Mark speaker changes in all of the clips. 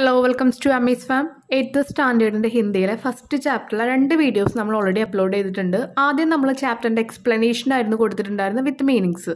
Speaker 1: hello welcomes to അമീസ് ഫാം eighth സ്റ്റാൻഡേർഡിൻ്റെ ഹിന്ദിയിലെ ഫസ്റ്റ് ചാപ്റ്ററിലെ രണ്ട് വീഡിയോസ് നമ്മൾ ഓൾറെഡി അപ്ലോഡ് ചെയ്തിട്ടുണ്ട് ആദ്യം നമ്മൾ ചാപ്റ്ററിൻ്റെ എക്സ്പ്ലനേഷൻ ആയിരുന്നു കൊടുത്തിട്ടുണ്ടായിരുന്നു with meanings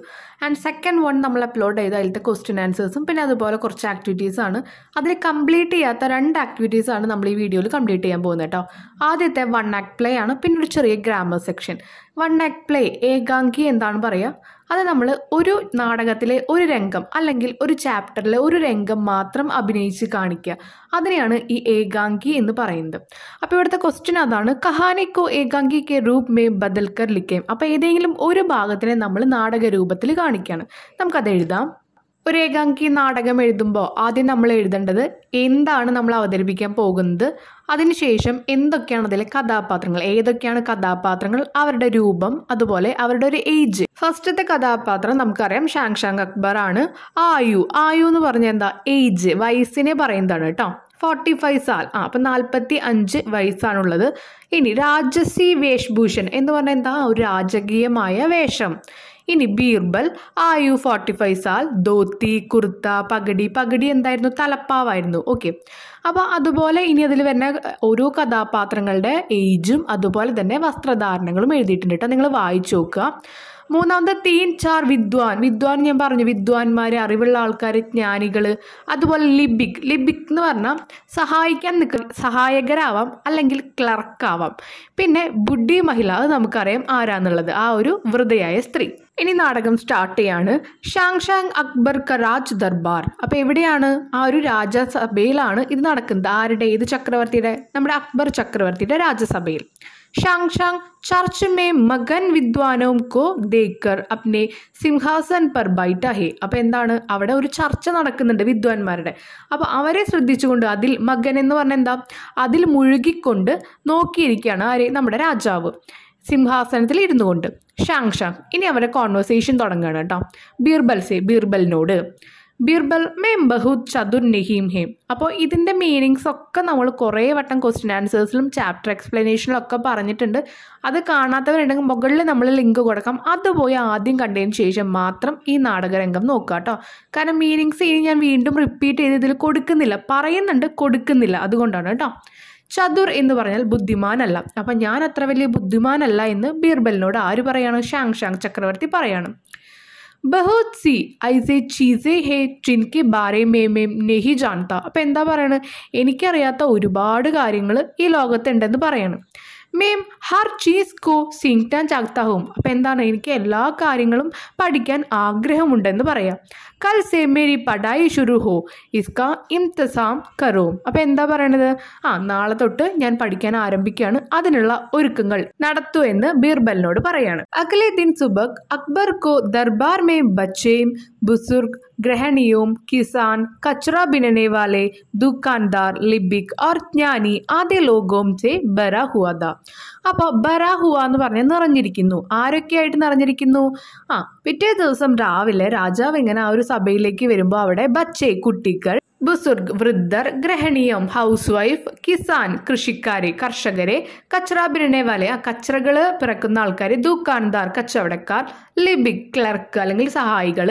Speaker 1: and second one നമ്മൾ അപ്ലോഡ് ചെയ്ത അതിലത്തെ ക്വസ്റ്റ്യൻ ആൻസേഴ്സും പിന്നെ അതുപോലെ കുറച്ച് ആക്ടിവിറ്റീസാണ് അതിൽ കംപ്ലീറ്റ് ചെയ്യാത്ത രണ്ട് ആക്ടിവിറ്റീസാണ് നമ്മൾ ഈ വീഡിയോയിൽ കംപ്ലീറ്റ് ചെയ്യാൻ പോകുന്നത് കേട്ടോ ആദ്യത്തെ വൺ ആക്ട് പ്ലേ ആണ് പിന്നെ ഒരു ചെറിയ grammar section one act play ഏകാംഗി എന്താണ് പറയുക അത് നമ്മൾ ഒരു നാടകത്തിലെ ഒരു രംഗം അല്ലെങ്കിൽ ഒരു ചാപ്റ്ററിലെ ഒരു രംഗം മാത്രം അഭിനയിച്ച് കാണിക്കുക അതിനെയാണ് ഈ ഏകാംഗി എന്ന് പറയുന്നത് അപ്പോൾ ഇവിടുത്തെ ക്വസ്റ്റ്യൻ അതാണ് കഹാനിക്കോ ഏകാംഗി കെ രൂപ് മേ ബദൽക്കർ ലിക്കേം അപ്പോൾ ഏതെങ്കിലും ഒരു ഭാഗത്തിനെ നമ്മൾ നാടക രൂപത്തിൽ കാണിക്കുകയാണ് നമുക്കത് എഴുതാം ഒരു ഏകാംഗി നാടകം എഴുതുമ്പോൾ ആദ്യം നമ്മൾ എഴുതേണ്ടത് എന്താണ് നമ്മൾ അവതരിപ്പിക്കാൻ പോകുന്നത് അതിനുശേഷം എന്തൊക്കെയാണ് അതിലെ കഥാപാത്രങ്ങൾ ഏതൊക്കെയാണ് കഥാപാത്രങ്ങൾ അവരുടെ രൂപം അതുപോലെ അവരുടെ ഒരു ഏജ് ഫസ്റ്റത്തെ കഥാപാത്രം നമുക്കറിയാം ഷാങ്ഷാങ് അക്ബർ ആണ് ആയു ആയു എന്ന് പറഞ്ഞ എന്താ ഏജ് വയസ്സിനെ പറയുന്നതാണ് കേട്ടോ ഫോർട്ടി ഫൈവ് സാൽ ആ അപ്പം നാൽപ്പത്തി അഞ്ച് വയസ്സാണുള്ളത് ഇനി രാജസി വേഷ്ഭൂഷൺ എന്ന് പറഞ്ഞാൽ എന്താ ഒരു രാജകീയമായ വേഷം ഇനി ബീർബൽ ആയു ഫോർട്ടി ഫൈവ് സാൽ ധോത്തി കുർത്ത പഗടി പഗടി എന്തായിരുന്നു തലപ്പാവായിരുന്നു ഓക്കെ അപ്പോൾ അതുപോലെ ഇനി അതിൽ വരുന്ന ഓരോ കഥാപാത്രങ്ങളുടെ ഏജും അതുപോലെ തന്നെ വസ്ത്രധാരണങ്ങളും എഴുതിയിട്ടുണ്ട് കേട്ടോ നിങ്ങൾ വായിച്ചു നോക്കുക മൂന്നാമത്തെ തീൻ ചാർ വിദ്വാൻ വിദ്വാൻ ഞാൻ പറഞ്ഞു വിദ്വാൻമാർ അറിവുള്ള ആൾക്കാർ ജ്ഞാനികൾ അതുപോലെ ലിബിക് ലിബിക് എന്ന് പറഞ്ഞാൽ സഹായിക്കാൻ നിൽക്ക സഹായകരാവാം അല്ലെങ്കിൽ ക്ലർക്കാവാം പിന്നെ ബുഡ്ഢി മഹിള അത് നമുക്കറിയാം ആരാന്നുള്ളത് ആ ഒരു വൃതയായ സ്ത്രീ ഇനി നാടകം സ്റ്റാർട്ട് ചെയ്യാണ് ഷാങ്ഷാങ് അക്ബർ കരാജ് ദർബാർ അപ്പോൾ എവിടെയാണ് ആ ഒരു രാജസഭയിലാണ് ഇത് നടക്കുന്നത് ആരുടെ ഏത് ചക്രവർത്തിയുടെ നമ്മുടെ അക്ബർ ചക്രവർത്തിയുടെ രാജസഭയിൽ शांगशांग चर्च में മകൻ വിദ്വാനവും കോ ദേക്കർ അപ്നെ സിംഹാസൻ പർ ബൈറ്റ ഹേ അപ്പോൾ എന്താണ് അവിടെ ഒരു ചർച്ച നടക്കുന്നുണ്ട് വിദ്വാൻമാരുടെ അപ്പോൾ അവരെ ശ്രദ്ധിച്ചുകൊണ്ട് അതിൽ മകൻ എന്ന് പറഞ്ഞ എന്താ അതിൽ മുഴുകിക്കൊണ്ട് നോക്കിയിരിക്കുകയാണ് ആരെ നമ്മുടെ രാജാവ് സിംഹാസനത്തിൽ ഇരുന്നു കൊണ്ട് ഷാങ് ഷാങ് ഇനി അവരെ കോൺവെർസേഷൻ തുടങ്ങുകയാണ് കേട്ടോ ബീർബൽ സേ ബീർബലിനോട് ബിർബൽ മേം ബഹുത് ചതുർ നഹീം ഹേം അപ്പോൾ ഇതിൻ്റെ മീനിങ്സ് ഒക്കെ നമ്മൾ കുറേ വട്ടം ക്വസ്റ്റ്യൻ ആൻസേഴ്സിലും ചാപ്റ്റർ എക്സ്പ്ലനേഷനിലും ഒക്കെ പറഞ്ഞിട്ടുണ്ട് അത് കാണാത്തവരുണ്ടെങ്കിൽ മുകളിൽ നമ്മൾ ലിങ്ക് കൊടുക്കാം അത് പോയി ആദ്യം കണ്ടതിന് ശേഷം മാത്രം ഈ നാടകരംഗം നോക്കുക കേട്ടോ കാരണം മീനിങ്സ് ഇനി ഞാൻ വീണ്ടും റിപ്പീറ്റ് ചെയ്ത് ഇതിൽ കൊടുക്കുന്നില്ല പറയുന്നുണ്ട് കൊടുക്കുന്നില്ല അതുകൊണ്ടാണ് കേട്ടോ ചതുർ എന്ന് പറഞ്ഞാൽ ബുദ്ധിമാനല്ല അപ്പം ഞാൻ അത്ര വലിയ ബുദ്ധിമാനല്ല എന്ന് ബീർബലിനോട് ആര് പറയാണ് ഷാങ് ഷാങ് ചക്രവർത്തി പറയാണ് ബഹോത് സി ഐസെ ചീസേ ഹേ ചിൻകെ ബാരെ മേമേം നെഹി ജാൻത അപ്പം എന്താ പറയണ് എനിക്കറിയാത്ത ഒരുപാട് കാര്യങ്ങൾ ഈ ലോകത്തുണ്ടെന്ന് പറയണം മേം ഹർ ചീസ് കോ സിങ്ടാൻ ചാക്താവും അപ്പം എന്താണ് എനിക്ക് എല്ലാ കാര്യങ്ങളും പഠിക്കാൻ ആഗ്രഹമുണ്ടെന്ന് പറയാം കല് സേ മേരി പടായി ഷുരു ഹോ ഇസ്ക ഇംതസാം കറോ അപ്പൊ എന്താ പറയണത് ആ നാളെ തൊട്ട് ഞാൻ പഠിക്കാൻ ആരംഭിക്കുകയാണ് അതിനുള്ള ഒരുക്കങ്ങൾ നടത്തു എന്ന് ബീർബലിനോട് പറയാണ് അഖലേ ദിൻ സുബക് അക്ബർ കോ ദർബാർ മേ ബച്ചേം ബുസുർഗ് ഗ്രഹണിയും കിസാൻ കച്ചറ ബിനനെ വാലെ ദുക്കാൻദാർ ലിബിക് ഓർ ജ്ഞാനി ആദ്യ ലോകോം ചെ ബറ ഹുവാദ അപ്പോൾ ബറ ഹുവ എന്ന് പറഞ്ഞാൽ നിറഞ്ഞിരിക്കുന്നു ആരൊക്കെയായിട്ട് നിറഞ്ഞിരിക്കുന്നു ആ പിറ്റേ ദിവസം രാവിലെ രാജാവ് ഇങ്ങനെ ആ ഒരു സഭയിലേക്ക് വരുമ്പോൾ അവിടെ ബച്ചേ കുട്ടികൾ ബുസുർഗ് വൃദ്ധർ ഗ്രഹണീയം ഹൗസ് വൈഫ് കിസാൻ കൃഷിക്കാരെ കർഷകരെ കച്ചറാബിരനെ വലയ കച്ചറകൾ പിറക്കുന്ന ആൾക്കാർ ദൂക്കാൻദാർ കച്ചവടക്കാർ ലിബിക് ക്ലർക്ക് അല്ലെങ്കിൽ സഹായികൾ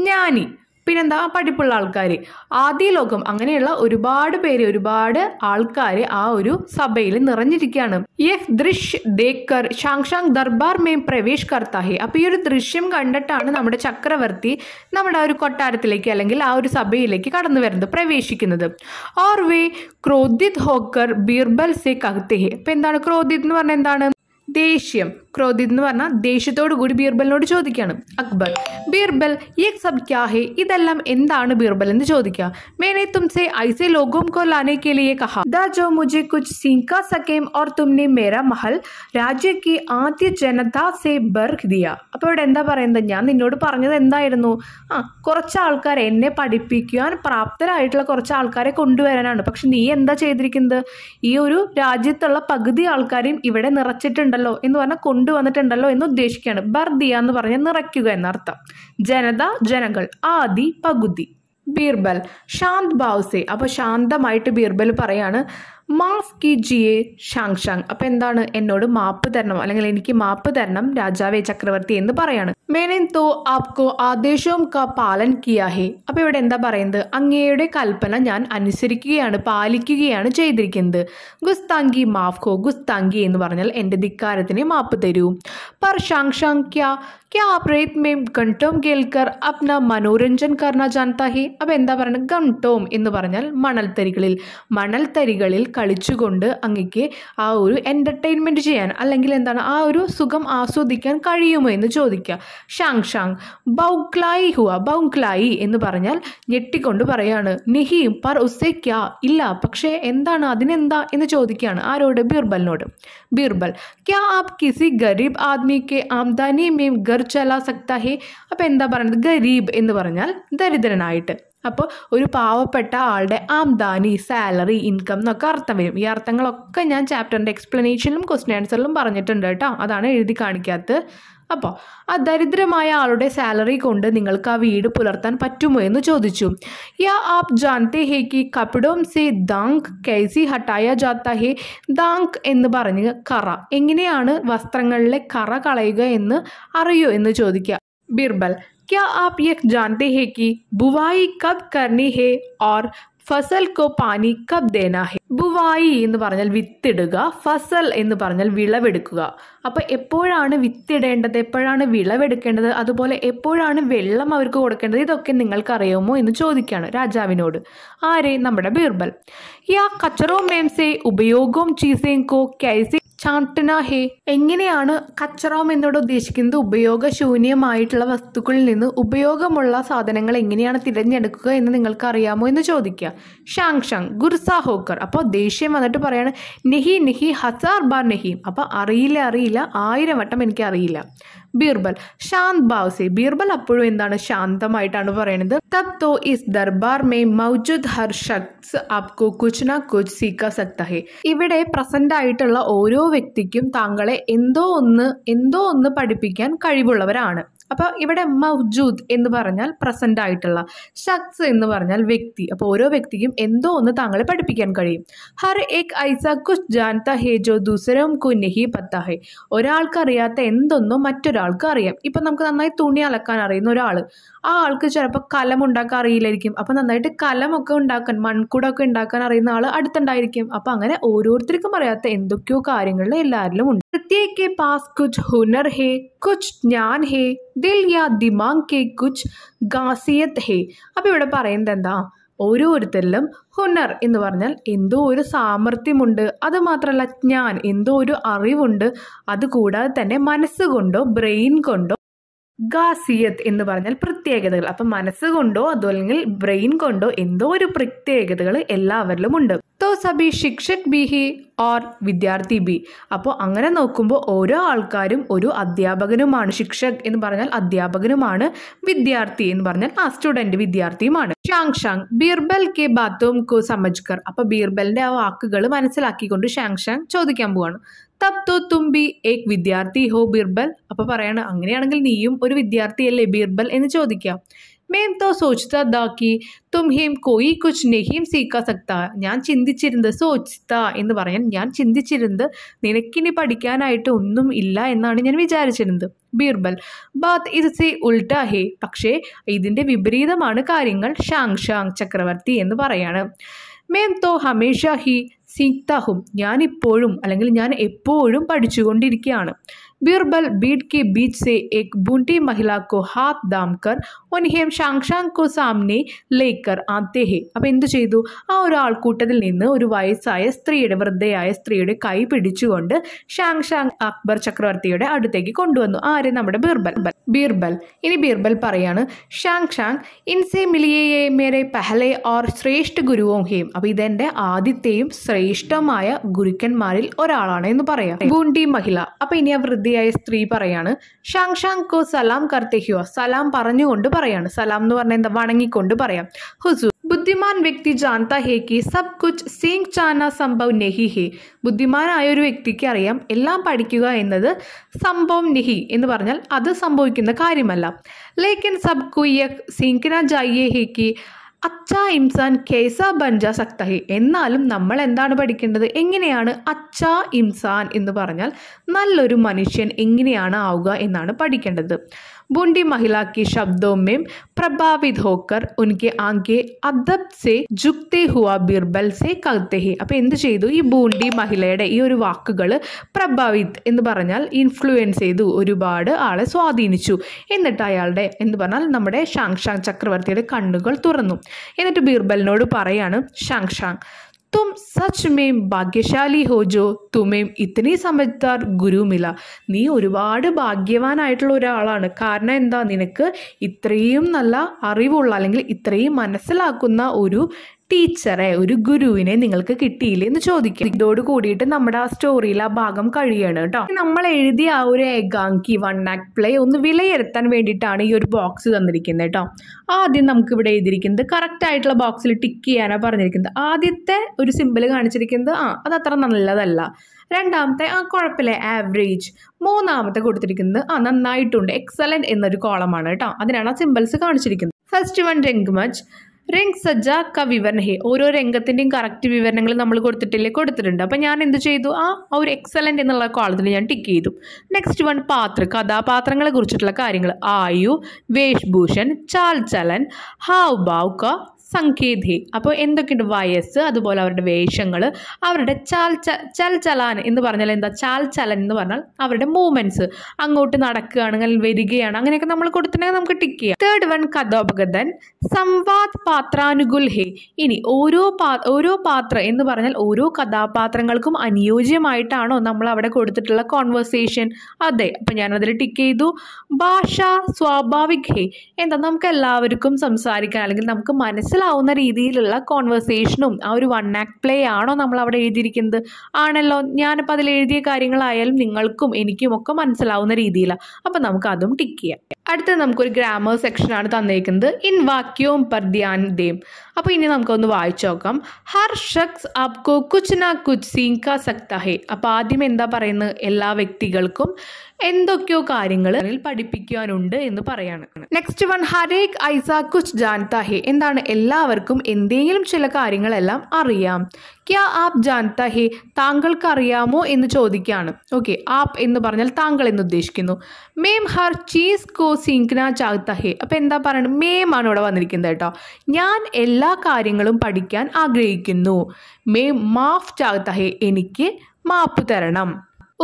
Speaker 1: ജ്ഞാനി പിന്നെന്താ പഠിപ്പുള്ള ആൾക്കാർ ആദ്യ ലോകം അങ്ങനെയുള്ള ഒരുപാട് പേര് ഒരുപാട് ആൾക്കാർ ആ ഒരു സഭയിൽ നിറഞ്ഞിരിക്കുകയാണ് യഹ് ദൃശ് ദേക്കർ ഷാങ്ഷാങ് ദർബാർ മേം പ്രവേശ് കർത്താഹി അപ്പോൾ ഈ ഒരു ദൃശ്യം കണ്ടിട്ടാണ് നമ്മുടെ ചക്രവർത്തി നമ്മുടെ ആ ഒരു കൊട്ടാരത്തിലേക്ക് അല്ലെങ്കിൽ ആ ഒരു സഭയിലേക്ക് കടന്നു വരുന്നത് പ്രവേശിക്കുന്നത് ഓർ ക്രോധിത് ഹോക്കർ ബീർബൽ സെ കഹ്തേ അപ്പോൾ എന്താണ് ക്രോധിത് എന്ന് പറഞ്ഞാൽ എന്താണ് ദേഷ്യം ക്രോധിത് എന്ന് പറഞ്ഞാൽ ദേഷ്യത്തോടു കൂടി ബീർബലിനോട് ചോദിക്കുകയാണ് അക്ബർ ബീർബൽ ഈ സബ് ക്യാ ഹേ ഇതെല്ലാം എന്താണ് ബീർബൽ എന്ന് ചോദിക്കുക മേനെ തുംസെ ഐസെ ലോകം കോ ലാനെ കെ ലിയെ കഹാ ദാ ജോ മുജെ കുച്ച് സിങ്ക സക്കേം ഓർ തുംനെ മേരാ മഹൽ രാജ്യക്ക് ആദ്യ ജനത സെ ബർഖ് ദിയ അപ്പോൾ ഇവിടെ എന്താ പറയുന്നത് ഞാൻ നിന്നോട് പറഞ്ഞത് എന്തായിരുന്നു ആ കുറച്ച് ആൾക്കാർ എന്നെ പഠിപ്പിക്കുവാൻ പ്രാപ്തരായിട്ടുള്ള കുറച്ച് ആൾക്കാരെ കൊണ്ടുവരാനാണ് പക്ഷെ നീ എന്താ ചെയ്തിരിക്കുന്നത് ഈ ഒരു രാജ്യത്തുള്ള പകുതി ആൾക്കാരെയും ഇവിടെ നിറച്ചിട്ടുണ്ടല്ലോ ഉണ്ടല്ലോ എന്ന് പറഞ്ഞാൽ കൊണ്ടുവന്നിട്ടുണ്ടല്ലോ എന്ന് ഉദ്ദേശിക്കുകയാണ് ബർദിയ എന്ന് പറഞ്ഞാൽ നിറയ്ക്കുക എന്നർത്ഥം ജനത ജനങ്ങൾ ആദി പകുതി ബീർബൽ ശാന്ത് ബാവ്സെ അപ്പോൾ ശാന്തമായിട്ട് ബീർബൽ പറയാണ് മാഫ് ജിയെ ഷാങ് ഷാങ് അപ്പൊ എന്താണ് എന്നോട് മാപ്പ് തരണം അല്ലെങ്കിൽ എനിക്ക് മാപ്പ് തരണം രാജാവേ ചക്രവർത്തി എന്ന് പറയാണ് മേനെ തോ ആപ്കോ ആദേശവും ക പാലൻ കിയാഹേ അപ്പൊ ഇവിടെ എന്താ പറയുന്നത് അങ്ങയുടെ കൽപ്പന ഞാൻ അനുസരിക്കുകയാണ് പാലിക്കുകയാണ് ചെയ്തിരിക്കുന്നത് ഗുസ്താങ്കി മാഫ് ഹോ ഗുസ്താങ്കി എന്ന് പറഞ്ഞാൽ എൻ്റെ ധിക്കാരത്തിന് മാപ്പ് തരൂ പർ ഷാങ് ഷാങ് ക്യാ ക്യാ ആപ് മേം ഗണ്ടോം കേൾക്കർ അപ്ന മനോരഞ്ജൻ കർണ ജാൻതാ അപ്പൊ എന്താ പറയുന്നത് ഗൺടോം എന്ന് പറഞ്ഞാൽ മണൽത്തരികളിൽ മണൽത്തരികളിൽ കളിച്ചുകൊണ്ട് അങ്ങക്ക് ആ ഒരു എൻ്റർടൈൻമെൻറ്റ് ചെയ്യാൻ അല്ലെങ്കിൽ എന്താണ് ആ ഒരു സുഖം ആസ്വദിക്കാൻ കഴിയുമോ എന്ന് ചോദിക്കുക ഷാങ് ഷാങ് ബൗക്ലായി ഹുവ ബൗക്ലായി എന്ന് പറഞ്ഞാൽ ഞെട്ടിക്കൊണ്ട് പറയാണ് നെഹി പർ ഉസ്സെ ക്യാ ഇല്ല പക്ഷേ എന്താണ് അതിനെന്താ എന്ന് ചോദിക്കുകയാണ് ആരോട് ബീർബലിനോട് ബീർബൽ ക്യാ ആപ് കിസി ഗരീബ് ആദ്മിക്ക് ആംദാനി മേം ഗർ ചലാ സക്താ ഹെ അപ്പോൾ എന്താ പറയുന്നത് ഗരീബ് എന്ന് പറഞ്ഞാൽ ദരിദ്രനായിട്ട് അപ്പോൾ ഒരു പാവപ്പെട്ട ആളുടെ ആംദാനി സാലറി ഇൻകം എന്നൊക്കെ അർത്ഥം വരും ഈ അർത്ഥങ്ങളൊക്കെ ഞാൻ ചാപ്റ്ററിൻ്റെ എക്സ്പ്ലനേഷനിലും ക്വസ്റ്റ്യൻ ആൻസറിലും പറഞ്ഞിട്ടുണ്ട് കേട്ടോ അതാണ് എഴുതി കാണിക്കാത്തത് അപ്പോൾ ആ ദരിദ്രമായ ആളുടെ സാലറി കൊണ്ട് നിങ്ങൾക്ക് ആ വീട് പുലർത്താൻ പറ്റുമോ എന്ന് ചോദിച്ചു യാ ആപ് ജാൻതേ ഹേ കി കപ്പിഡോം സേ ദാങ്ക് കൈസി ഹട്ടായ ജാത്ത ഹേ ദാങ്ക് എന്ന് പറഞ്ഞ് കറ എങ്ങനെയാണ് വസ്ത്രങ്ങളിലെ കറ കളയുക എന്ന് അറിയോ എന്ന് ചോദിക്കുക ബിർബൽ क्या आप ये जानते हैं कि बुवाई कब करनी है और ഫസൽ കോ പാനി കബ് ദേനാ ഹെ ബുവായി എന്ന് പറഞ്ഞാൽ വിത്തിടുക ഫസൽ എന്ന് പറഞ്ഞാൽ വിളവെടുക്കുക അപ്പോൾ എപ്പോഴാണ് വിത്തിടേണ്ടത് എപ്പോഴാണ് വിളവെടുക്കേണ്ടത് അതുപോലെ എപ്പോഴാണ് വെള്ളം അവർക്ക് കൊടുക്കേണ്ടത് ഇതൊക്കെ നിങ്ങൾക്ക് അറിയാമോ എന്ന് ചോദിക്കുകയാണ് രാജാവിനോട് ആരെ നമ്മുടെ ബീർബൽ യാ കച്ചറോ മേംസെ ഉപയോഗവും ചീസേം കോ കൈസെ ഹേ എങ്ങനെയാണ് കച്ചറോം എന്നോട് ഉദ്ദേശിക്കുന്നത് ഉപയോഗശൂന്യമായിട്ടുള്ള വസ്തുക്കളിൽ നിന്ന് ഉപയോഗമുള്ള സാധനങ്ങൾ എങ്ങനെയാണ് തിരഞ്ഞെടുക്കുക എന്ന് നിങ്ങൾക്ക് അറിയാമോ എന്ന് ചോദിക്കുക ഷാങ് ഷാങ് ഗുർസാ ഹോക്കർ അപ്പോൾ ദേഷ്യം വന്നിട്ട് പറയാണ് നെഹി നെഹി ഹസാർ ബാർ നെഹി അപ്പോൾ അറിയില്ല അറിയില്ല ആയിരം വട്ടം എനിക്ക് അറിയില്ല ബീർബൽ ശാന്ത് ബാവ്സി ബീർബൽ അപ്പോഴും എന്താണ് ശാന്തമായിട്ടാണ് പറയുന്നത് തബ് തോ ഇസ് ദർബാർ മേ മൗജുദ് ഹർ ഷക്സ് ആപ്കോ കുച്ച് നാ കുച്ച് സീക്ക സക്ത ഹെ ഇവിടെ പ്രസന്റ് ആയിട്ടുള്ള ഓരോ വ്യക്തിക്കും താങ്കളെ എന്തോ ഒന്ന് എന്തോ ഒന്ന് പഠിപ്പിക്കാൻ കഴിവുള്ളവരാണ് അപ്പോൾ ഇവിടെ മൗജൂദ് എന്ന് പറഞ്ഞാൽ പ്രസൻ്റ് ആയിട്ടുള്ള ഷക്സ് എന്ന് പറഞ്ഞാൽ വ്യക്തി അപ്പോൾ ഓരോ വ്യക്തിക്കും എന്തോ ഒന്ന് താങ്കളെ പഠിപ്പിക്കാൻ കഴിയും ഹർ ഏക് ഐസ കുസ് ജാൻത ഹേ ജോ ദൂസരം കുന്നഹി പത്താഹെ ഒരാൾക്കറിയാത്ത എന്തൊന്നും മറ്റൊരാൾക്ക് അറിയാം ഇപ്പം നമുക്ക് നന്നായി തുണി അലക്കാൻ അറിയുന്ന ഒരാൾ ആ ആൾക്ക് ചിലപ്പോൾ കലം ഉണ്ടാക്കാൻ അറിയില്ലായിരിക്കും അപ്പം നന്നായിട്ട് കലമൊക്കെ ഉണ്ടാക്കാൻ മൺകുടമൊക്കെ ഉണ്ടാക്കാൻ അറിയുന്ന ആൾ അടുത്തുണ്ടായിരിക്കും അപ്പം അങ്ങനെ ഓരോരുത്തർക്കും അറിയാത്ത എന്തൊക്കെയോ കാര്യങ്ങളിൽ എല്ലാവരിലും ഉണ്ട് प्रत्येक के पास कुछ हुनर है कुछ ज्ञान है दिल या दिमाग के कुछ गासियत है अब इवे पर ഓരോരുത്തരിലും ഹുനർ എന്ന് പറഞ്ഞാൽ എന്തോ ഒരു സാമർഥ്യമുണ്ട് അത് മാത്രമല്ല ജ്ഞാൻ എന്തോ ഒരു അറിവുണ്ട് അതുകൂടാതെ തന്നെ മനസ്സുകൊണ്ടോ ബ്രെയിൻ കൊണ്ടോ ഗാസിയത്ത് എന്ന് പറഞ്ഞാൽ പ്രത്യേകതകൾ അപ്പം മനസ്സുകൊണ്ടോ അതോ ബ്രെയിൻ കൊണ്ടോ എന്തോ ഒരു പ്രത്യേകതകൾ എല്ലാവരിലും ഉണ്ട് തോ സബി ശിക്ഷക് ബി ഹി ഓർ വിദ്യാർത്ഥി ബി അപ്പോൾ അങ്ങനെ നോക്കുമ്പോൾ ഓരോ ആൾക്കാരും ഒരു അധ്യാപകനുമാണ് ശിക്ഷക് എന്ന് പറഞ്ഞാൽ അധ്യാപകനുമാണ് വിദ്യാർത്ഥി എന്ന് പറഞ്ഞാൽ ആ സ്റ്റുഡൻറ് വിദ്യാർത്ഥിയുമാണ് ഷാങ് ഷാങ് ബീർബൽ കെ ബാത്തോം കോ സമജ്കർ അപ്പോൾ ബീർബലിൻ്റെ ആ വാക്കുകൾ മനസ്സിലാക്കിക്കൊണ്ട് ഷാങ് ഷാങ് ചോദിക്കാൻ പോവാണ് തബ് തോ തും ബി ഏക് വിദ്യാർത്ഥി ഹോ ബീർബൽ അപ്പോൾ പറയാണ് അങ്ങനെയാണെങ്കിൽ നീയും ഒരു വിദ്യാർത്ഥിയല്ലേ ബീർബൽ എന്ന് ചോദിക്കാം മേം തോ സോച്ചിത ദാക്കി തും ഹീം കോയി കുച്ച് നെഹീം സീക്ക സക്ത ഞാൻ ചിന്തിച്ചിരുന്നത് സോച്ചിത എന്ന് പറയാൻ ഞാൻ ചിന്തിച്ചിരുന്നത് നിനക്കിനി പഠിക്കാനായിട്ട് ഒന്നും ഇല്ല എന്നാണ് ഞാൻ വിചാരിച്ചിരുന്നത് ബീർബൽ ബാത്ത് ഇത് സി ഉൾട്ട ഹേ പക്ഷേ ഇതിൻ്റെ വിപരീതമാണ് കാര്യങ്ങൾ ഷാങ് ഷാങ് ചക്രവർത്തി എന്ന് പറയാണ് മേം തോ ഹമേഷ ഹി സീത്താഹും ഞാൻ ഇപ്പോഴും അല്ലെങ്കിൽ ഞാൻ എപ്പോഴും പഠിച്ചുകൊണ്ടിരിക്കുകയാണ് ബീർബൽ ബീഡ് കെ ബീച്ച് സെ എക് ബൂണ്ടി മഹിളാക്കോ ഹാത്ത് ദാംകർ ഒൻഹേം ഷാങ്ഷാങ്കോ സാംനെ ലേക്കർ ആത്തേ ഹേ അപ്പോൾ എന്തു ചെയ്തു ആ ഒരു ആൾക്കൂട്ടത്തിൽ നിന്ന് ഒരു വയസ്സായ സ്ത്രീയുടെ വൃദ്ധയായ സ്ത്രീയുടെ കൈ പിടിച്ചുകൊണ്ട് ഷാങ്ഷാങ് അക്ബർ ചക്രവർത്തിയുടെ അടുത്തേക്ക് കൊണ്ടുവന്നു ആര് നമ്മുടെ ബീർബൽ ബീർബൽ ഇനി ബീർബൽ പറയാണ് ഷാങ്ഷാങ് ഇൻസെ മിലിയേ മേരെ പെഹലെ ഓർ ശ്രേഷ്ഠ ഗുരുവും ഹേം അപ്പോൾ ഇതെൻ്റെ ആദ്യത്തെയും ശ്രേ ശ്രേഷ്ഠമായ ഗുരുക്കന്മാരിൽ ഒരാളാണ് എന്ന് പറയാം ബൂണ്ടി മഹിള അപ്പൊ ഇനി ആ വൃദ്ധിയായ സ്ത്രീ പറയാണ് ഷാങ്ഷാങ് കോ സലാം കർത്തേഹ്യോ സലാം പറഞ്ഞുകൊണ്ട് പറയാണ് സലാം എന്ന് പറഞ്ഞ എന്താ വണങ്ങിക്കൊണ്ട് പറയാം ഹുസു ബുദ്ധിമാൻ വ്യക്തി ജാൻത ഹേ സബ് കുച്ച് സീങ് ചാന സംഭവ് നെഹി ഹേ ബുദ്ധിമാനായ ഒരു വ്യക്തിക്ക് അറിയാം എല്ലാം പഠിക്കുക എന്നത് സംഭവം നെഹി എന്ന് പറഞ്ഞാൽ അത് സംഭവിക്കുന്ന കാര്യമല്ല ലേക്കൻ സബ് കുയ്യക് സീങ്കിന ജായേ ഹേ അച്ഛ ഇംസാൻ കേസ ബഞ്ച സക്തഹി എന്നാലും നമ്മൾ എന്താണ് പഠിക്കേണ്ടത് എങ്ങനെയാണ് അച്ഛ ഇംസാൻ എന്ന് പറഞ്ഞാൽ നല്ലൊരു മനുഷ്യൻ എങ്ങനെയാണ് ആവുക എന്നാണ് പഠിക്കേണ്ടത് बूंदी महिला के शब्दों में प्रभावित होकर उनके आगे അദബ് സെ ജുക്തെ ഹുവ ബിർബൽ സെ കഗ്തെഹി അപ്പോൾ എന്ത് ചെയ്തു ഈ ബൂണ്ടി മഹിളയുടെ ഈ ഒരു വാക്കുകൾ പ്രഭാവിത് എന്ന് പറഞ്ഞാൽ ഇൻഫ്ലുവൻസ് ചെയ്തു ഒരുപാട് ആളെ സ്വാധീനിച്ചു എന്നിട്ട് അയാളുടെ എന്ന് പറഞ്ഞാൽ നമ്മുടെ ഷാങ്ഷാങ് ചക്രവർത്തിയുടെ കണ്ണുകൾ തുറന്നു എന്നിട്ട് ബീർബലിനോട് പറയാണ് ഷാങ്ഷാങ് तुम सच में भाग्यशाली हो जो തുമേം ഇത്രയും സമജ്ദാർ ഗുരു മില നീ ഒരുപാട് ഭാഗ്യവാനായിട്ടുള്ള ഒരാളാണ് കാരണം എന്താ നിനക്ക് ഇത്രയും നല്ല അറിവുള്ള അല്ലെങ്കിൽ ഇത്രയും മനസ്സിലാക്കുന്ന ഒരു ടീച്ചറെ ഒരു ഗുരുവിനെ നിങ്ങൾക്ക് കിട്ടിയില്ലേ എന്ന് ചോദിക്കും ഇതോട് കൂടിയിട്ട് നമ്മുടെ ആ സ്റ്റോറിയിൽ ആ ഭാഗം കഴിയണം കേട്ടോ നമ്മൾ എഴുതിയ ആ ഒരു ഏകാങ്കി വൺ ആക്ട് പ്ലേ ഒന്ന് വിലയിരുത്താൻ വേണ്ടിയിട്ടാണ് ഈ ഒരു ബോക്സ് തന്നിരിക്കുന്നത് കേട്ടോ ആദ്യം നമുക്ക് ഇവിടെ എഴുതിയിരിക്കുന്നത് കറക്റ്റ് ആയിട്ടുള്ള ബോക്സിൽ ടിക്ക് ചെയ്യാനാണ് പറഞ്ഞിരിക്കുന്നത് ആദ്യത്തെ ഒരു സിമ്പിൾ കാണിച്ചിരിക്കുന്നത് ആ അത് അത്ര നല്ലതല്ല രണ്ടാമത്തെ ആ കുഴപ്പമില്ല ആവറേജ് മൂന്നാമത്തെ കൊടുത്തിരിക്കുന്നത് ആ നന്നായിട്ടുണ്ട് എക്സലൻറ്റ് എന്നൊരു കോളമാണ് കേട്ടോ അതിനാണ് ആ സിമ്പിൾസ് കാണിച്ചിരിക്കുന്നത് ഫസ്റ്റ് വൺ രംഗ് മച്ച് രംഗ് സജ്ജ ക ഹേ ഓരോ രംഗത്തിൻ്റെയും കറക്റ്റ് വിവരണങ്ങൾ നമ്മൾ കൊടുത്തിട്ടില്ലേ കൊടുത്തിട്ടുണ്ട് അപ്പോൾ ഞാൻ എന്ത് ചെയ്തു ആ ഒരു എക്സലൻ്റ് എന്നുള്ള കോളത്തിൽ ഞാൻ ടിക്ക് ചെയ്തു നെക്സ്റ്റ് വൺ പാത്ര കഥാപാത്രങ്ങളെ കുറിച്ചിട്ടുള്ള കാര്യങ്ങൾ ആയു വേഷ്ഭൂഷൺ ചാൽ ചലൻ ഹാവ് ബാവ് ക സംഖ്യതി അപ്പോൾ എന്തൊക്കെയുണ്ട് വയസ്സ് അതുപോലെ അവരുടെ വേഷങ്ങൾ അവരുടെ ചാൽ ചൽ ചലാൻ എന്ന് പറഞ്ഞാൽ എന്താ ചാൽ ചലൻ എന്ന് പറഞ്ഞാൽ അവരുടെ മൂവ്മെൻറ്റ്സ് അങ്ങോട്ട് നടക്കുകയാണെങ്കിൽ വരികയാണ് അങ്ങനെയൊക്കെ നമ്മൾ കൊടുത്തിട്ടുണ്ടെങ്കിൽ നമുക്ക് ടിക്ക് ചെയ്യാം തേർഡ് വൺ കഥോപകഥൻ സംവാദ് പാത്രാനുകുൽ ഹേ ഇനി ഓരോ പാ ഓരോ പാത്ര എന്ന് പറഞ്ഞാൽ ഓരോ കഥാപാത്രങ്ങൾക്കും അനുയോജ്യമായിട്ടാണോ നമ്മൾ അവിടെ കൊടുത്തിട്ടുള്ള കോൺവെർസേഷൻ അതെ അപ്പം ഞാനതിൽ ടിക്ക് ചെയ്തു ഭാഷ സ്വാഭാവിക് ഹേ എന്താ നമുക്ക് എല്ലാവർക്കും സംസാരിക്കാൻ അല്ലെങ്കിൽ നമുക്ക് മനസ്സിൽ മനസ്സിലാവുന്ന രീതിയിലുള്ള കോൺവെർസേഷനും ആ ഒരു വൺ ആക്ട് പ്ലേ ആണോ നമ്മൾ അവിടെ എഴുതിയിരിക്കുന്നത് ആണല്ലോ ഞാനിപ്പോൾ അതിൽ എഴുതിയ കാര്യങ്ങളായാലും നിങ്ങൾക്കും എനിക്കും ഒക്കെ മനസ്സിലാവുന്ന രീതിയിലാണ് അപ്പം നമുക്ക് അതും ടിക്ക് ചെയ്യാം അടുത്തത് നമുക്കൊരു ഗ്രാമർ സെക്ഷനാണ് തന്നിരിക്കുന്നത് ഇൻ വാക്യവും പർദ്യാൻ ദേം അപ്പോൾ ഇനി നമുക്കൊന്ന് വായിച്ചു നോക്കാം ഹർ ഷക്സ് ആപ്കോ കുച്ച് നാ കുച്ച് സീങ്ക സക്ത ഹേ അപ്പോൾ ആദ്യം എന്താ പറയുന്നത് എല്ലാ വ്യക്തികൾക്കും എന്തൊക്കെയോ കാര്യങ്ങൾ പഠിപ്പിക്കുവാനുണ്ട് എന്ന് പറയാണ് നെക്സ്റ്റ് വൺ ഹരേക് ഐസ കുച്ച് ജാൻത ഹേ എന്താണ് എല്ലാവർക്കും എന്തെങ്കിലും ചില കാര്യങ്ങളെല്ലാം അറിയാം ക്യാ ആപ് ജാൻത ഹേ താങ്കൾക്ക് അറിയാമോ എന്ന് ചോദിക്കുകയാണ് ഓക്കെ ആപ്പ് എന്ന് പറഞ്ഞാൽ താങ്കൾ എന്ന് ഉദ്ദേശിക്കുന്നു മേം ഹർ ചീസ് കോ സിങ്ക് ചാത്ത ഹേ അപ്പോൾ എന്താ പറയുന്നത് മേം ആണ് ഇവിടെ വന്നിരിക്കുന്നത് കേട്ടോ ഞാൻ എല്ലാ എല്ലാ കാര്യങ്ങളും പഠിക്കാൻ ആഗ്രഹിക്കുന്നു മേ മാഫ് ചാകത്ത എനിക്ക് മാപ്പ് തരണം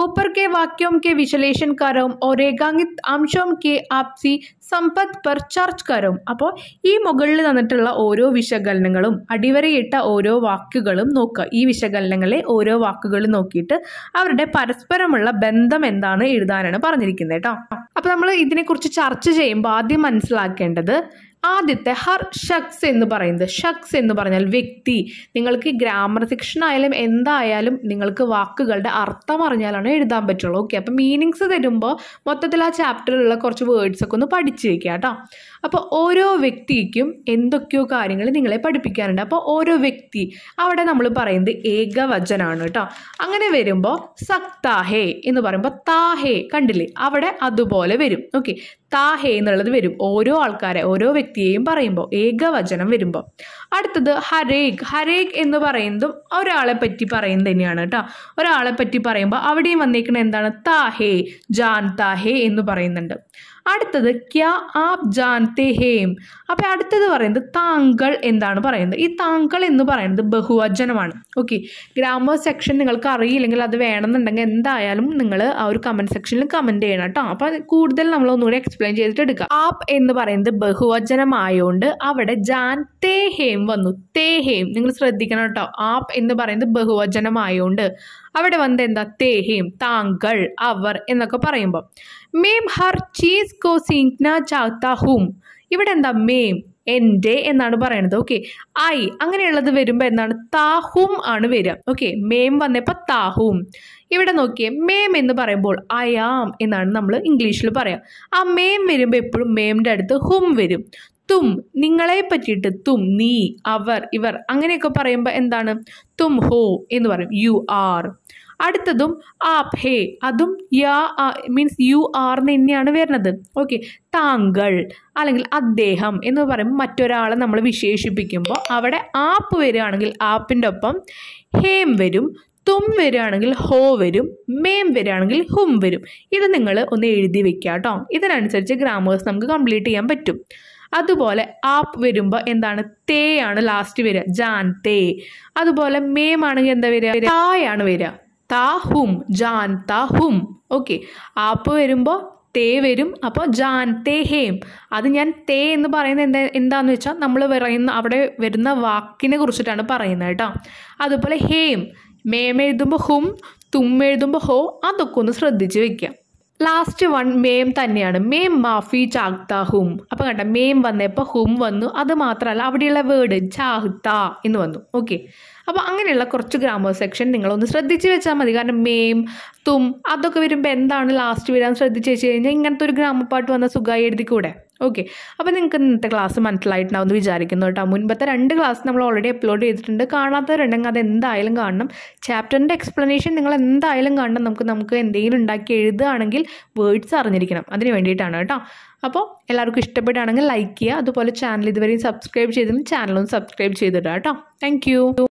Speaker 1: ഊപ്പർ കെ വാക്യോം കെ വിശലേഷൻ കരവും और ഏകാംഗിത് അംശം കെ ആപ്സി സമ്പത്ത് പെർ ചർച്ച് കരവും അപ്പോൾ ഈ മുകളിൽ തന്നിട്ടുള്ള ഓരോ വിശകലനങ്ങളും അടിവരയിട്ട ഓരോ വാക്കുകളും നോക്കുക ഈ വിശകലനങ്ങളെ ഓരോ വാക്കുകൾ നോക്കിയിട്ട് അവരുടെ പരസ്പരമുള്ള ബന്ധം എന്താണ് എഴുതാനാണ് പറഞ്ഞിരിക്കുന്നത് കേട്ടോ അപ്പോൾ നമ്മൾ ഇതിനെക്കുറിച്ച് ചർച്ച ചെയ്യുമ്പോൾ ആദ്യം മനസ്സിലാക്കേണ്ടത് ആദ്യത്തെ ഹർ ഷക്സ് എന്ന് പറയുന്നത് ഷക്സ് എന്ന് പറഞ്ഞാൽ വ്യക്തി നിങ്ങൾക്ക് ഗ്രാമർ സെക്ഷൻ ആയാലും എന്തായാലും നിങ്ങൾക്ക് വാക്കുകളുടെ അർത്ഥം അറിഞ്ഞാലാണ് എഴുതാൻ പറ്റുള്ളൂ ഓക്കെ അപ്പോൾ മീനിങ്സ് തരുമ്പോൾ മൊത്തത്തിൽ ആ ചാപ്റ്ററിലുള്ള കുറച്ച് വേർഡ്സൊക്കെ ഒന്ന് പഠിച്ചിരിക്കുക കേട്ടോ അപ്പോൾ ഓരോ വ്യക്തിക്കും എന്തൊക്കെയോ കാര്യങ്ങൾ നിങ്ങളെ പഠിപ്പിക്കാനുണ്ട് അപ്പോൾ ഓരോ വ്യക്തി അവിടെ നമ്മൾ പറയുന്നത് ഏകവചനാണ് കേട്ടോ അങ്ങനെ വരുമ്പോൾ സക്താഹേ എന്ന് പറയുമ്പോൾ താഹേ കണ്ടില്ലേ അവിടെ അതുപോലെ വരും ഓക്കെ താഹേ എന്നുള്ളത് വരും ഓരോ ആൾക്കാരെ ഓരോ വ്യക്തിയെയും പറയുമ്പോൾ ഏകവചനം വരുമ്പോൾ അടുത്തത് ഹരേഖ് ഹരേഖ് എന്ന് പറയുന്നതും ഒരാളെ പറ്റി പറയുന്നത് തന്നെയാണ് കേട്ടോ ഒരാളെ പറ്റി പറയുമ്പോൾ അവിടെയും വന്നേക്കുന്ന എന്താണ് താഹേ ജാൻ താഹേ എന്ന് പറയുന്നുണ്ട് അടുത്തത് ക്യാ ആപ് ജാൻതേ ഹേം അപ്പോൾ അടുത്തത് പറയുന്നത് താങ്കൾ എന്താണ് പറയുന്നത് ഈ താങ്കൾ എന്ന് പറയുന്നത് ബഹുവചനമാണ് ഓക്കെ ഗ്രാമർ സെക്ഷൻ നിങ്ങൾക്ക് അറിയില്ലെങ്കിൽ അത് വേണമെന്നുണ്ടെങ്കിൽ എന്തായാലും നിങ്ങൾ ആ ഒരു കമൻറ്റ് സെക്ഷനിൽ കമൻറ്റ് ചെയ്യണം കേട്ടോ അപ്പോൾ കൂടുതൽ നമ്മൾ ഒന്നുകൂടി എക്സ്പ്ലെയിൻ ചെയ്തിട്ട് എടുക്കാം ആപ് എന്ന് പറയുന്നത് ബഹുവചനമായതുകൊണ്ട് അവിടെ ജാൻ ഹേം വന്നു തേ ഹേം നിങ്ങൾ ശ്രദ്ധിക്കണം കേട്ടോ ആപ് എന്ന് പറയുന്നത് ബഹുവചനമായതുകൊണ്ട് അവിടെ വന്നത് എന്താ തേഹീം താങ്കൾ അവർ എന്നൊക്കെ പറയുമ്പോൾ മേം ഹർ ചീസ് കോ സീങ്ന ചാത്ത ഹും ഇവിടെ എന്താ മേം എൻ്റെ എന്നാണ് പറയണത് ഓക്കെ ഐ അങ്ങനെയുള്ളത് വരുമ്പോൾ എന്താണ് താഹും ആണ് വരിക ഓക്കെ മേം വന്നപ്പോൾ താഹും ഇവിടെ നോക്കിയേ മേം എന്ന് പറയുമ്പോൾ ഐ ആം എന്നാണ് നമ്മൾ ഇംഗ്ലീഷിൽ പറയാം ആ മേം വരുമ്പോൾ എപ്പോഴും മേമിൻ്റെ അടുത്ത് ഹും വരും തും നിങ്ങളെ പറ്റിയിട്ട് തും നീ അവർ ഇവർ അങ്ങനെയൊക്കെ പറയുമ്പോൾ എന്താണ് തും ഹോ എന്ന് പറയും യു ആർ അടുത്തതും ആപ് ഹേ അതും യാ മീൻസ് യു ആർ എന്ന് തന്നെയാണ് വരുന്നത് ഓക്കെ താങ്കൾ അല്ലെങ്കിൽ അദ്ദേഹം എന്ന് പറയുമ്പോൾ മറ്റൊരാളെ നമ്മൾ വിശേഷിപ്പിക്കുമ്പോൾ അവിടെ ആപ്പ് വരികയാണെങ്കിൽ ആപ്പിൻ്റെ ഒപ്പം ഹേം വരും തും വരികയാണെങ്കിൽ ഹോ വരും മേം വരികയാണെങ്കിൽ ഹും വരും ഇത് നിങ്ങൾ ഒന്ന് എഴുതി വെക്കുക കേട്ടോ ഇതിനനുസരിച്ച് ഗ്രാമേഴ്സ് നമുക്ക് കംപ്ലീറ്റ് ചെയ്യാൻ പറ്റും അതുപോലെ ആപ്പ് വരുമ്പോൾ എന്താണ് തേ ആണ് ലാസ്റ്റ് വരിക ജാൻ തേ അതുപോലെ മേം ആണെങ്കിൽ എന്താ വരിക തായാണ് വരിക താഹും ജാൻ താഹും ഓക്കെ ആപ്പ് വരുമ്പോൾ തേ വരും അപ്പോൾ ജാൻ തേ ഹേം അത് ഞാൻ തേ എന്ന് പറയുന്നത് എന്താ എന്താണെന്ന് വെച്ചാൽ നമ്മൾ പറയുന്ന അവിടെ വരുന്ന വാക്കിനെ കുറിച്ചിട്ടാണ് പറയുന്നത് കേട്ടോ അതുപോലെ ഹേം മേം എഴുതുമ്പോൾ ഹും തും എഴുതുമ്പോൾ ഹോ അതൊക്കെ ഒന്ന് ശ്രദ്ധിച്ച് വെക്കാം ലാസ്റ്റ് വൺ മേം തന്നെയാണ് മേം മാഫി ചാഗ്ത ഹും അപ്പോൾ കേട്ടോ മേം വന്നപ്പോൾ ഹും വന്നു അത് മാത്രമല്ല അവിടെയുള്ള വേർഡ് ചാഹ്ത എന്ന് വന്നു ഓക്കെ അപ്പോൾ അങ്ങനെയുള്ള കുറച്ച് ഗ്രാമർ സെക്ഷൻ നിങ്ങളൊന്ന് ശ്രദ്ധിച്ച് വെച്ചാൽ മതി കാരണം മെയിം തും അതൊക്കെ വരുമ്പോൾ എന്താണ് ലാസ്റ്റ് വരാൻ ശ്രദ്ധിച്ച് വെച്ച് കഴിഞ്ഞാൽ ഇങ്ങനത്തെ ഒരു ഗ്രാമപ്പാട്ട് വന്ന സുഖമായി എഴുതിക്കൂടെ ഓക്കെ അപ്പോൾ നിങ്ങൾക്ക് ഇന്നത്തെ ക്ലാസ് മനസ്സിലായിട്ടുണ്ടാവും എന്ന് വിചാരിക്കുന്നു കേട്ടോ മുൻപത്തെ രണ്ട് ക്ലാസ് നമ്മൾ ഓൾറെഡി അപ്ലോഡ് ചെയ്തിട്ടുണ്ട് കാണാത്തവരുണ്ടെങ്കിൽ അത് എന്തായാലും കാണണം ചാപ്റ്ററിൻ്റെ എക്സ്പ്ലനേഷൻ നിങ്ങൾ എന്തായാലും കാണണം നമുക്ക് നമുക്ക് എന്തെങ്കിലും ഉണ്ടാക്കി എഴുതുകയാണെങ്കിൽ വേർഡ്സ് അറിഞ്ഞിരിക്കണം അതിന് വേണ്ടിയിട്ടാണ് കേട്ടോ അപ്പോൾ എല്ലാവർക്കും ഇഷ്ടപ്പെടുകയാണെങ്കിൽ ലൈക്ക് ചെയ്യുക അതുപോലെ ചാനൽ ഇതുവരെയും സബ്സ്ക്രൈബ് ചെയ്തിരുന്നു ചാനലൊന്ന് സബ്സ്ക്രൈബ് ചെയ്തിട്ടാണ് കേട്ടോ താങ്ക്